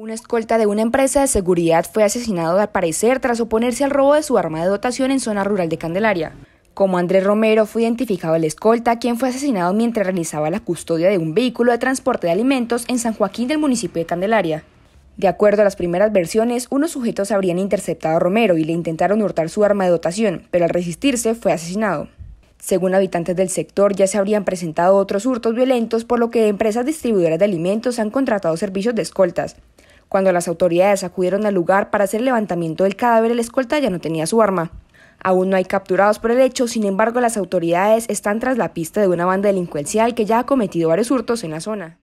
Un escolta de una empresa de seguridad fue asesinado al parecer tras oponerse al robo de su arma de dotación en zona rural de Candelaria. Como Andrés Romero fue identificado el escolta, quien fue asesinado mientras realizaba la custodia de un vehículo de transporte de alimentos en San Joaquín del municipio de Candelaria. De acuerdo a las primeras versiones, unos sujetos habrían interceptado a Romero y le intentaron hurtar su arma de dotación, pero al resistirse fue asesinado. Según habitantes del sector, ya se habrían presentado otros hurtos violentos, por lo que empresas distribuidoras de alimentos han contratado servicios de escoltas, cuando las autoridades acudieron al lugar para hacer el levantamiento del cadáver, el escolta ya no tenía su arma. Aún no hay capturados por el hecho, sin embargo las autoridades están tras la pista de una banda delincuencial que ya ha cometido varios hurtos en la zona.